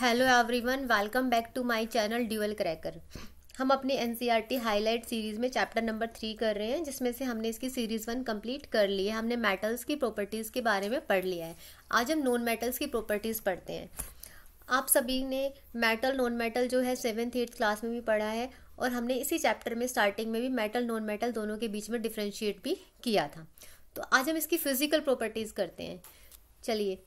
hello everyone welcome back to my channel dual cracker हम अपने an highlight series में chapter number three कर रहे हैं जिसमें से हमने इसकी सीरीज़ वन कंप्लीट कर ली है हमने मेटल्स की प्रॉपर्टीज़ के बारे में पढ़ लिया है आज हम नॉन मेटल्स की प्रॉपर्टीज़ पढ़ते हैं आप सभी ने मेटल नॉन मेटल जो है सेवन्थ एट्थ क्लास में भी पढ़ा है और हमने इसी चैप्टर में स्टार्टिंग में भी मेटल नॉन मेटल दोनों के बीच में डिफ्रेंशिएट भी किया था तो आज हम इसकी फिजिकल प्रॉपर्टीज़ करते हैं चलिए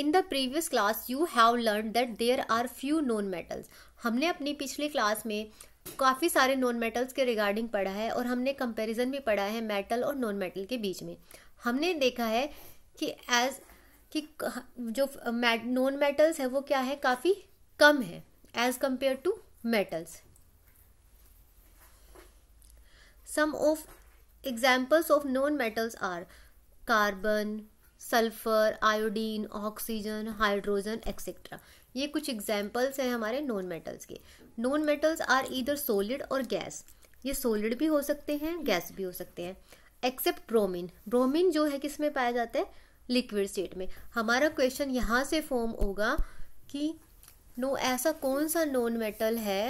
in the previous class you have learn that there are few non metals हमने अपनी पिछली क्लास में काफ़ी सारे नॉन मेटल्स के रिगार्डिंग पढ़ा है और हमने कंपैरिजन भी पढ़ा है मेटल और नॉन मेटल के बीच में हमने देखा है कि एज कि जो नॉन मेटल्स है वो क्या है काफ़ी कम है as compare to metals some of examples of non metals are carbon sulphur iodine oxygen hydrogen etcetera ये कुछ एग्जाम्पल्स हैं हमारे नॉन मेटल्स के नॉन मेटल्स आर इधर सोलिड और गैस ये सोलिड भी हो सकते हैं गैस भी हो सकते हैं एक्सेप्ट ब्रोमिन ब्रोमिन जो है किस में पाया जाता है लिक्विड स्टेट में हमारा क्वेश्चन यहाँ से फॉर्म होगा कि नो ऐसा कौन सा नॉन मेटल है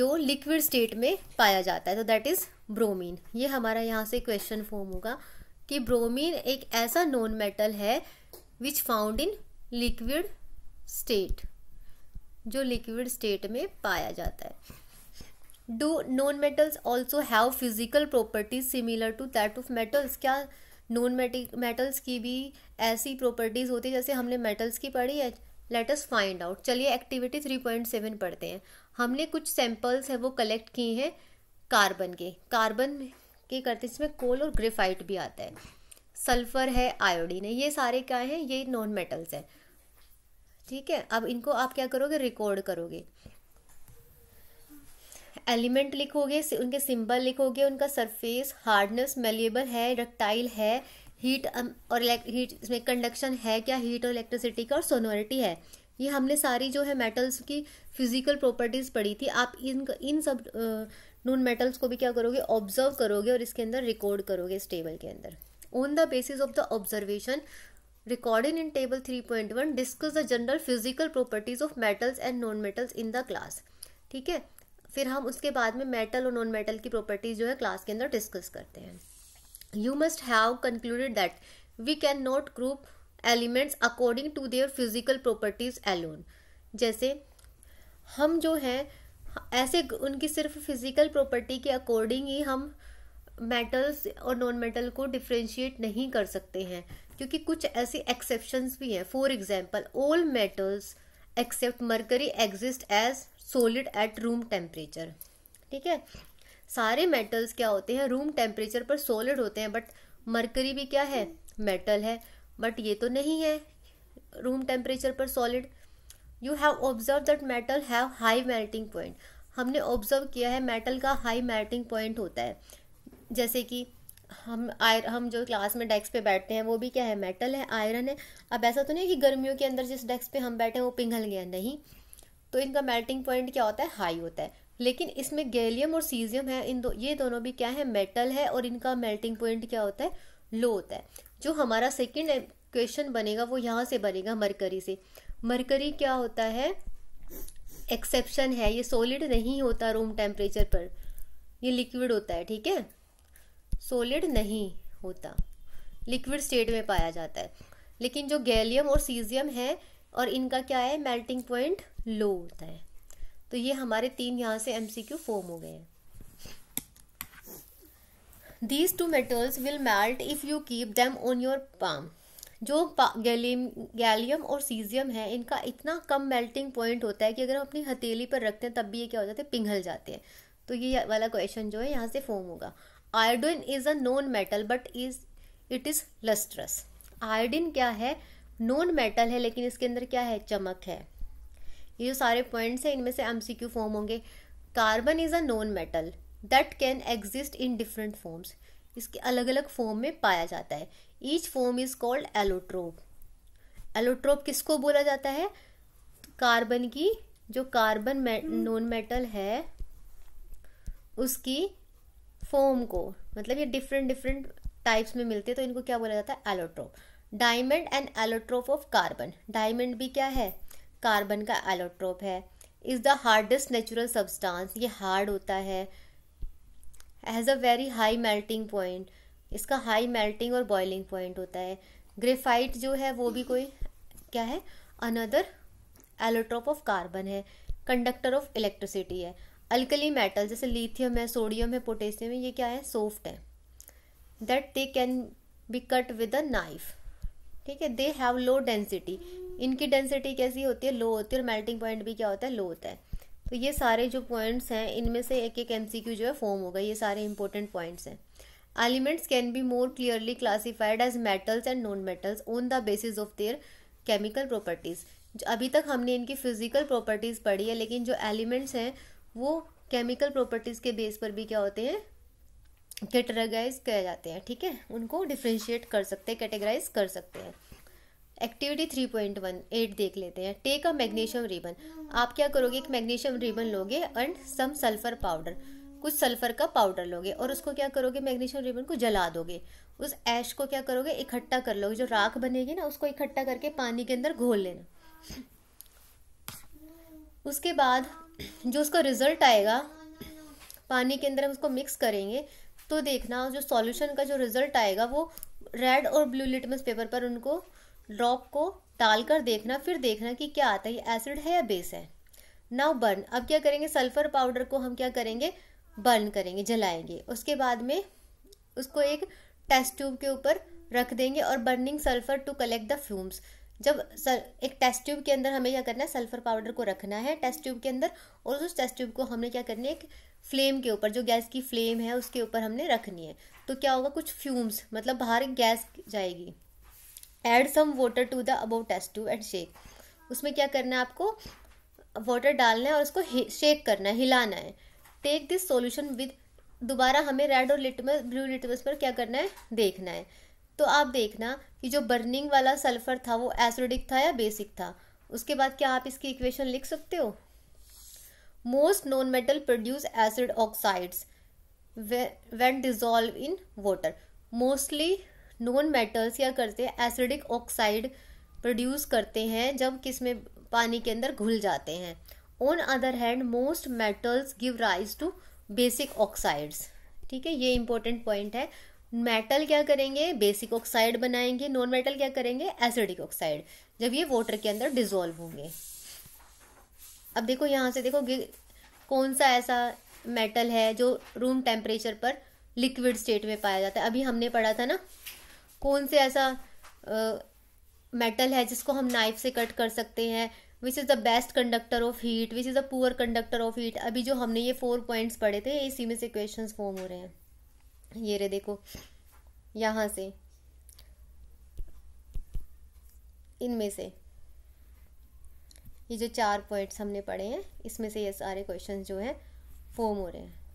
जो लिक्विड स्टेट में पाया जाता है तो दैट इज़ ब्रोमीन ये हमारा यहाँ से क्वेश्चन फॉर्म होगा कि ब्रोमीन एक ऐसा नॉन मेटल है which found in liquid state जो लिक्विड स्टेट में पाया जाता है do non metals also have physical properties similar to that of metals क्या नॉन मेटल्स की भी ऐसी प्रॉपर्टीज़ होती है जैसे हमने मेटल्स की पढ़ी है लेट अस फाइंड आउट चलिए एक्टिविटी थ्री पॉइंट सेवन पढ़ते हैं हमने कुछ सैंपल्स है वो कलेक्ट किए हैं कार्बन के कार्बन के करते हैं इसमें कोल और ग्रेफाइट भी आता है सल्फर है आयोडीन है ये सारे क्या हैं ये नॉन मेटल्स हैं ठीक है अब इनको आप क्या करोगे रिकॉर्ड करोगे एलिमेंट लिखोगे उनके सिंबल लिखोगे उनका सरफेस हार्डनेस मेलेबल है रक्टाइल है हीट um, और हीट इसमें कंडक्शन है क्या हीट और इलेक्ट्रिसिटी का और सोनोरिटी है ये हमने सारी जो है मेटल्स की फिजिकल प्रॉपर्टीज़ पढ़ी थी आप इन इन सब नून मेटल्स को भी क्या करोगे ऑब्जर्व करोगे और इसके अंदर रिकॉर्ड करोगे इस टेबल के अंदर on the basis of the observation recording in table 3.1 discuss the general physical properties of metals and non metals in the class ठीक है फिर हम उसके बाद में मेटल और नॉन मेटल की प्रॉपर्टीज जो है क्लास के अंदर डिस्कस करते हैं you must have concluded that we can not group elements according to their physical properties alone जैसे हम जो हैं ऐसे उनकी सिर्फ फिजिकल प्रॉपर्टी के अकॉर्डिंग ही हम मेटल्स और नॉन मेटल को डिफ्रेंशिएट नहीं कर सकते हैं क्योंकि कुछ ऐसे एक्सेप्शंस भी हैं for example all metals except mercury exist as solid at room temperature ठीक है सारे मेटल्स क्या होते हैं रूम टेम्परेचर पर सॉलिड होते हैं बट मरकरी भी क्या है मेटल है बट ये तो नहीं है रूम टेम्परेचर पर solid you have observe that metal have high melting point हमने ऑब्जर्व किया है मेटल का हाई मेल्टिंग पॉइंट होता है जैसे कि हम आयर हम जो क्लास में डेस्क पे बैठते हैं वो भी क्या है मेटल है आयरन है अब ऐसा तो नहीं कि गर्मियों के अंदर जिस डेस्क पे हम बैठे हैं वो पिघल गया नहीं तो इनका मेल्टिंग पॉइंट क्या होता है हाई होता है लेकिन इसमें गैलियम और सीजियम है इन दो ये दोनों भी क्या है मेटल है और इनका मेल्टिंग पॉइंट क्या होता है लो होता है जो हमारा सेकेंड क्वेश्चन बनेगा वो यहाँ से बनेगा मरकरी से मरकरी क्या होता है एक्सेप्शन है ये सॉलिड नहीं होता रूम टेम्परेचर पर ये लिक्विड होता है ठीक है सॉलिड नहीं होता लिक्विड स्टेट में पाया जाता है लेकिन जो गैलियम और सीजियम है और इनका क्या है मेल्टिंग पॉइंट लो होता है तो ये हमारे तीन यहाँ से एमसीक्यू फॉर्म हो गए हैं these two metals will melt if you keep them on your palm जो गैलियम गैलियम और सीजियम है इनका इतना कम मेल्टिंग पॉइंट होता है कि अगर हम अपनी हथेली पर रखते हैं तब भी ये क्या हो जाते हैं पिघल जाते हैं तो ये वाला क्वेश्चन जो है यहाँ से फॉर्म होगा iodine is a non metal but is it is lustrous iodine क्या है नॉन मेटल है लेकिन इसके अंदर क्या है चमक है ये जो सारे पॉइंट्स हैं इनमें से एमसीक्यू फॉर्म होंगे carbon is a non metal that can exist in different forms इसके अलग अलग फॉर्म में पाया जाता है each form is called allotrope allotrope किसको बोला जाता है कार्बन की जो कार्बन नॉन मेटल है उसकी फॉर्म को मतलब ये डिफरेंट डिफरेंट टाइप्स में मिलते हैं तो इनको क्या बोला जाता है allotrope diamond and allotrope of carbon diamond भी क्या है कार्बन का एलोट्रोप है is the hardest natural substance ये हार्ड होता है has a very high melting point इसका हाई मेल्टिंग और बॉइलिंग पॉइंट होता है ग्रेफाइट जो है वो भी कोई क्या है अनदर एलोट्रोप ऑफ कार्बन है कंडक्टर ऑफ इलेक्ट्रिसिटी है अल्कली मेटल जैसे लिथियम है सोडियम है पोटेशियम है ये क्या है सॉफ्ट है that they can be cut with a knife ठीक है दे हैव लो डेंसिटी इनकी डेंसिटी कैसी होती है लो होती है और मेल्टिंग पॉइंट भी क्या होता है लो होता है तो ये सारे जो पॉइंट्स हैं इनमें से एक एक एमसीक्यू जो है फॉर्म होगा ये सारे इंपॉर्टेंट पॉइंट्स हैं elements can be more clearly classified as metals and non metals on the basis of their chemical properties अभी तक हमने इनकी फिजिकल प्रॉपर्टीज़ पढ़ी है लेकिन जो एलिमेंट्स हैं वो केमिकल प्रॉपर्टीज़ के बेस पर भी क्या होते हैं कैटेगराइज किए जाते हैं ठीक है उनको डिफ्रेंशिएट कर सकते हैं कैटेगराइज कर सकते हैं activity three point one eight देख लेते हैं टेक अ मैग्नीशियम रिबन आप क्या करोगे एक मैग्नीशियम रिबन लोगे एंड सम सल्फर पाउडर कुछ सल्फर का पाउडर लोगे और उसको क्या करोगे मैग्नीशियम रिबन को जला दोगे उस ऐश को क्या करोगे इकट्ठा कर लोगे जो राख बनेगी ना उसको इकट्ठा करके पानी के अंदर घोल लेना उसके बाद जो उसका रिजल्ट आएगा पानी के अंदर हम उसको मिक्स करेंगे तो देखना जो सॉल्यूशन का जो रिजल्ट आएगा वो रेड और ब्लू लिटमस पेपर पर उनको ड्रॉप को डाल कर देखना फिर देखना कि क्या आता है एसिड है या बेस है नाउ बर्न अब क्या करेंगे सल्फर पाउडर को हम क्या करेंगे बर्न करेंगे जलाएंगे उसके बाद में उसको एक टेस्ट ट्यूब के ऊपर रख देंगे और burning sulphur to collect the fumes जब सर एक टेस्ट ट्यूब के अंदर हमें क्या करना है सल्फर पाउडर को रखना है टेस्ट ट्यूब के अंदर और उस टेस्ट ट्यूब को हमने क्या करनी है एक फ्लेम के ऊपर जो गैस की फ्लेम है उसके ऊपर हमने रखनी है तो क्या होगा कुछ फ्यूम्स मतलब बाहर गैस जाएगी add some water to the above test tube and shake उसमें क्या करना है आपको वाटर डालना है और उसको शेक करना है हिलाना है टेक दिस सोल्यूशन विद दोबारा हमें रेड और लिटमस ब्लू लिटमस पर क्या करना है देखना है तो आप देखना कि जो बर्निंग वाला सल्फर था वो एसिडिक था या बेसिक था उसके बाद क्या आप इसकी इक्वेशन लिख सकते हो most non metal produce acid oxides when dissolve in water mostly non metals क्या करते हैं एसिडिक ऑक्साइड प्रोड्यूस करते हैं जब किस में पानी के अंदर घुल जाते हैं on other hand most metals give rise to basic oxides ठीक है ये इंपॉर्टेंट पॉइंट है मेटल क्या करेंगे बेसिक ऑक्साइड बनाएंगे नॉन मेटल क्या करेंगे एसिडिक ऑक्साइड जब ये वाटर के अंदर डिजोल्व होंगे अब देखो यहाँ से देखो कौन सा ऐसा मेटल है जो रूम टेम्परेचर पर लिक्विड स्टेट में पाया जाता है अभी हमने पढ़ा था ना कौन से ऐसा मेटल uh, है जिसको हम नाइफ से कट कर सकते हैं which is the best conductor of heat which is the poor conductor of heat अभी जो हमने ये फोर पॉइंट्स पढ़े थे इसी में से क्वेश्चन फॉर्म हो रहे हैं ये रे देखो यहाँ से इनमें से ये जो चार पॉइंट्स हमने पढ़े हैं इसमें से ये सारे क्वेश्चंस जो हैं फॉर्म हो रहे हैं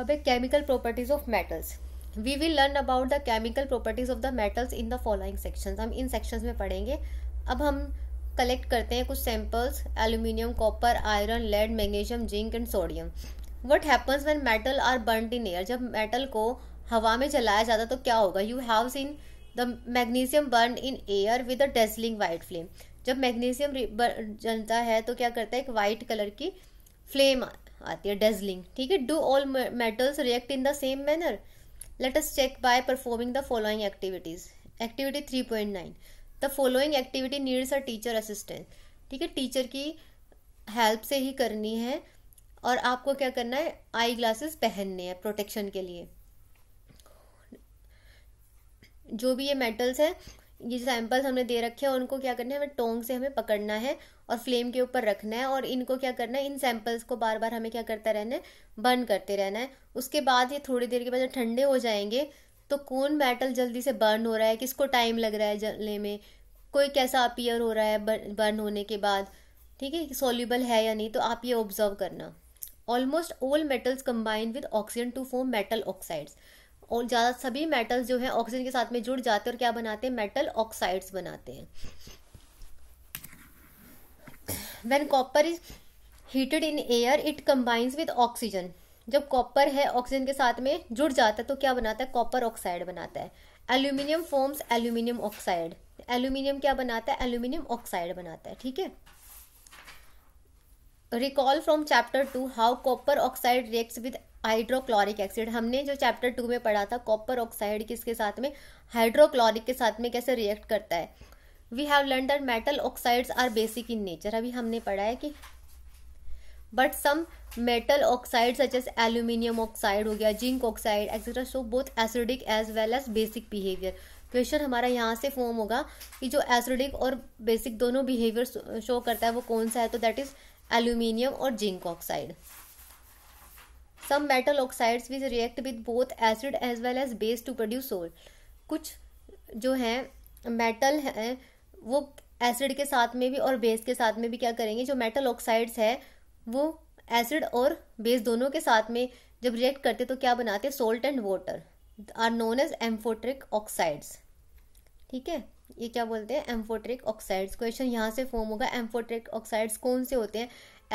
अब है chemical properties of metals we will learn about the chemical properties of the metals in the following sections हम इन सेक्शंस में पढ़ेंगे अब हम कलेक्ट करते हैं कुछ samples aluminium copper iron lead magnesium zinc and sodium what happens when metal are burn in air जब मेटल को हवा में जलाया जाता तो क्या होगा you have seen the magnesium burn in air with a dazzling white flame जब मैग्नीशियम जलता है तो क्या करता है एक वाइट कलर की फ्लेम आती है डेजलिंग ठीक है do all metals react in the same manner let us check by performing the following activities activity three point nine the following activity needs a teacher assistant ठीक है teacher की help से ही करनी है और आपको क्या करना है आई ग्लासेस पहनने हैं प्रोटेक्शन के लिए जो भी ये मेटल्स हैं ये सैंपल्स हमने दे रखे हैं उनको क्या करना है हमें टोंग से हमें पकड़ना है और फ्लेम के ऊपर रखना है और इनको क्या करना है इन सैंपल्स को बार बार हमें क्या करता रहना है बर्न करते रहना है उसके बाद ये थोड़ी देर के बाद जब ठंडे हो जाएंगे तो कौन मेटल जल्दी से बर्न हो रहा है किसको टाइम लग रहा है जलने में कोई कैसा अपीयर हो रहा है बर्न होने के बाद ठीक है सोल्यूबल है या नहीं तो आप ये ऑब्जर्व करना almost all metals combined with oxygen to form metal oxides और ज़्यादा सभी मेटल्स जो है ऑक्सीजन के साथ में जुड़ जाते हैं और क्या बनाते हैं मेटल ऑक्साइड्स बनाते हैं when copper is heated in air it combines with oxygen जब कॉपर है ऑक्सीजन के साथ में जुड़ जाता है तो क्या बनाता है कॉपर ऑक्साइड बनाता है aluminium forms aluminium oxide aluminium क्या बनाता है एल्यूमिनियम ऑक्साइड बनाता है ठीक है recall from chapter two how copper oxide reacts with hydrochloric acid हमने जो चैप्टर टू में पढ़ा था कॉपर ऑक्साइड किसके साथ में हाइड्रोक्लोरिक के साथ में कैसे रिएक्ट करता है we have learn that metal oxides are basic in nature अभी हमने पढ़ा है कि but some metal oxide such as aluminium oxide हो गया zinc oxide etcetera so both acidic as well as basic behaviour question हमारा यहाँ से फॉर्म होगा कि जो एसिडिक और बेसिक दोनों बिहेवियर शो करता है वो कौन सा है तो दैट इज एल्यूमिनियम और zinc oxide some metal oxides which react with both acid as well as base to produce salt कुछ जो है मेटल है वो एसिड के साथ में भी और बेस के साथ में भी क्या करेंगे जो मेटल ऑक्साइड्स है वो एसिड और बेस दोनों के साथ में जब रिएक्ट करते तो क्या बनाते हैं salt and water are known as amphoteric oxides ठीक है ये क्या बोलते हैं एम्फोट्रिक ऑक्साइड्स क्वेश्चन यहाँ से फॉर्म होगा एम्फोट्रिक ऑक्साइड्स कौन से होते हैं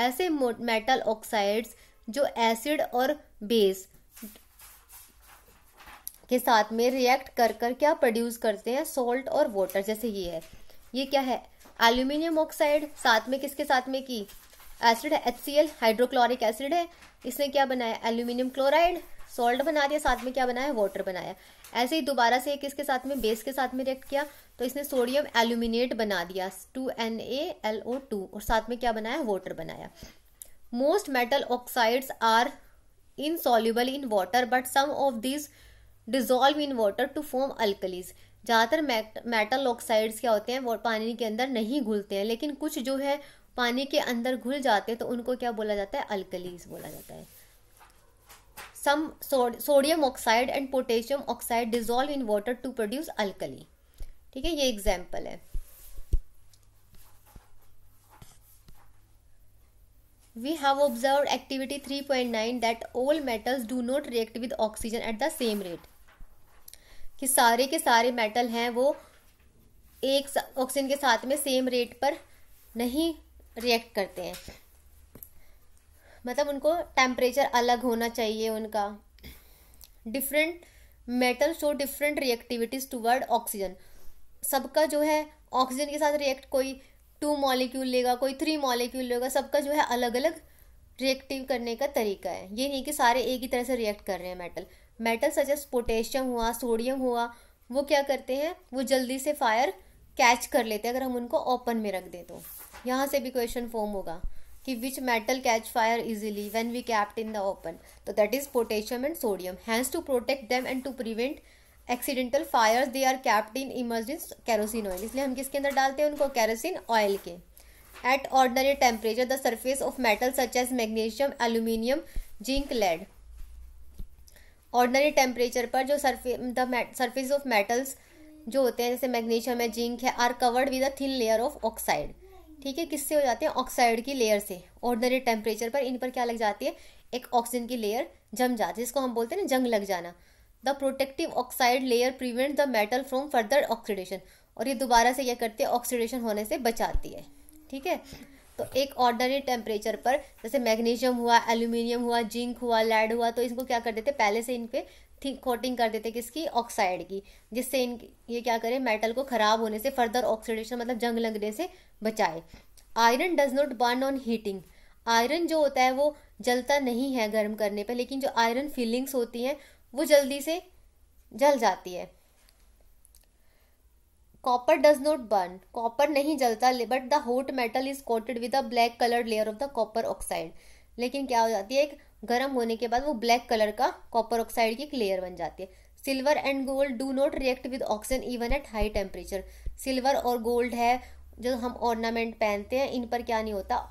ऐसे मेटल ऑक्साइड्स जो एसिड और बेस के साथ में रिएक्ट कर कर क्या प्रोड्यूस करते हैं सॉल्ट और वाटर जैसे ये है ये क्या है एल्यूमिनियम ऑक्साइड साथ में किसके साथ में की एसिड है H C L hydrochloric acid है इसने क्या बनाया एल्यूमिनियम क्लोराइड सॉल्ट बना दिया साथ में क्या बनाया वाटर बनाया ऐसे ही दोबारा से किसके साथ में बेस के साथ में रिएक्ट किया तो इसने सोडियम एल्यूमिनेट बना दिया two N A L O two और साथ में क्या बनाया वाटर बनाया most oxides are are insoluble in water but some of this dissolve in water to form alkalis ज़्यादातर मेटल ऑक्साइड्स क्या होते हैं वो पानी के अंदर नहीं घुलते हैं लेकिन कुछ जो है पानी के अंदर घुल जाते हैं तो उनको क्या बोला जाता है अल्कलीज बोला जाता है some sodium oxide and potassium oxide dissolve in water to produce alkali ठीक है ये एग्जाम्पल है we have observed activity 3.9 that all metals do not react with oxygen at the same rate कि सारे के सारे मेटल हैं वो एक ऑक्सीजन के साथ में सेम रेट पर नहीं रिएक्ट करते हैं मतलब उनको टेम्परेचर अलग होना चाहिए उनका different metal show different reactivities toward oxygen सबका जो है ऑक्सीजन के साथ रिएक्ट कोई टू मॉलिक्यूल लेगा कोई थ्री मॉलिक्यूल लेगा सबका जो है अलग अलग रिएक्टिव करने का तरीका है ये नहीं कि सारे एक ही तरह से रिएक्ट कर रहे हैं मेटल मेटल एस पोटेशियम हुआ सोडियम हुआ वो क्या करते हैं वो जल्दी से फायर कैच कर लेते हैं अगर हम उनको ओपन में रख दें तो यहाँ से भी क्वेश्चन फॉर्म होगा कि which metal catch fire easily when we kept in the open तो that is potassium and sodium hence to protect them and to prevent accidental fires they are kept in immersed kerosene oil इसलिए हम किसके अंदर डालते हैं उनको kerosene oil के at ordinary temperature the surface of metal such as magnesium aluminium zinc lead ordinary temperature पर जो सर्फे सर्फेस ऑफ मेटल्स जो होते हैं जैसे मैग्नीशियम है जिंक है are covered with a thin layer of oxide ठीक है किससे हो जाते हैं ऑक्साइड की लेयर से ऑर्डनरी टेम्परेचर पर इन पर क्या लग जाती है एक ऑक्सीजन की लेयर जम जाती है जिसको हम बोलते हैं ना जंग लग जाना the protective oxide layer prevent the metal from further oxidation और ये दोबारा से क्या करती है ऑक्सीडेशन होने से बचाती है ठीक है तो एक ऑर्डनरी टेम्परेचर पर जैसे मैग्नीशियम हुआ एल्यूमिनियम हुआ जिंक हुआ लेड हुआ तो इसको क्या कर देते पहले से इन पर थिक कोटिंग कर देते किसकी ऑक्साइड की जिससे इन ये क्या करे मेटल को खराब होने से फर्दर ऑक्सीडेशन मतलब जंग लगने से बचाए iron does not burn on heating iron जो होता है वो जलता नहीं है गर्म करने पर लेकिन जो आयरन फीलिंग्स होती हैं वो जल्दी से जल जाती है copper does not burn copper नहीं जलता but the hot metal is coated with a black colour layer of the copper oxide लेकिन क्या हो जाती है एक गर्म होने के बाद वो ब्लैक कलर का कॉपर ऑक्साइड की एक लेयर बन जाती है silver and gold do not react with oxygen even at high temperature silver और गोल्ड है जो हम ऑर्नामेंट पहनते हैं इन पर क्या नहीं होता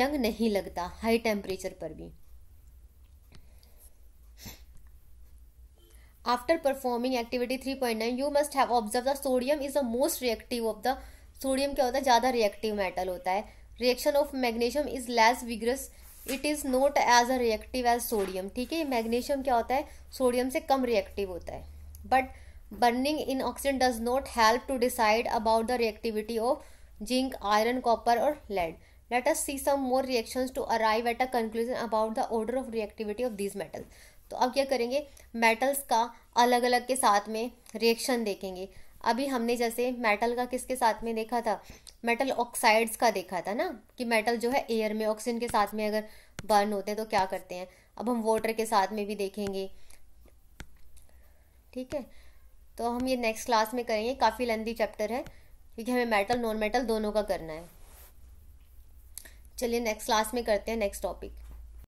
जंग नहीं लगता हाई टेम्परेचर पर भी after performing activity three point nine you must have observe the sodium is the most reactive of the sodium क्या होता है ज्यादा रिएक्टिव मेटल होता है reaction of magnesium is less vigorous it is not as a reactive as sodium ठीक है magnesium क्या होता है सोडियम से कम रिएक्टिव होता है but burning in oxygen does not help to decide about the reactivity of zinc iron copper और lead let us see some more reactions to arrive at a conclusion about the order of reactivity of these metals तो अब क्या करेंगे metals का अलग अलग के साथ में रिएक्शन देखेंगे अभी हमने जैसे मेटल का किसके साथ में देखा था मेटल ऑक्साइड्स का देखा था ना कि मेटल जो है एयर में ऑक्सीजन के साथ में अगर बर्न होते हैं तो क्या करते हैं अब हम वाटर के साथ में भी देखेंगे ठीक है तो हम ये नेक्स्ट क्लास में करेंगे काफ़ी लेंदी चैप्टर है क्योंकि हमें मेटल नॉन मेटल दोनों का करना है चलिए नेक्स्ट क्लास में करते हैं नेक्स्ट टॉपिक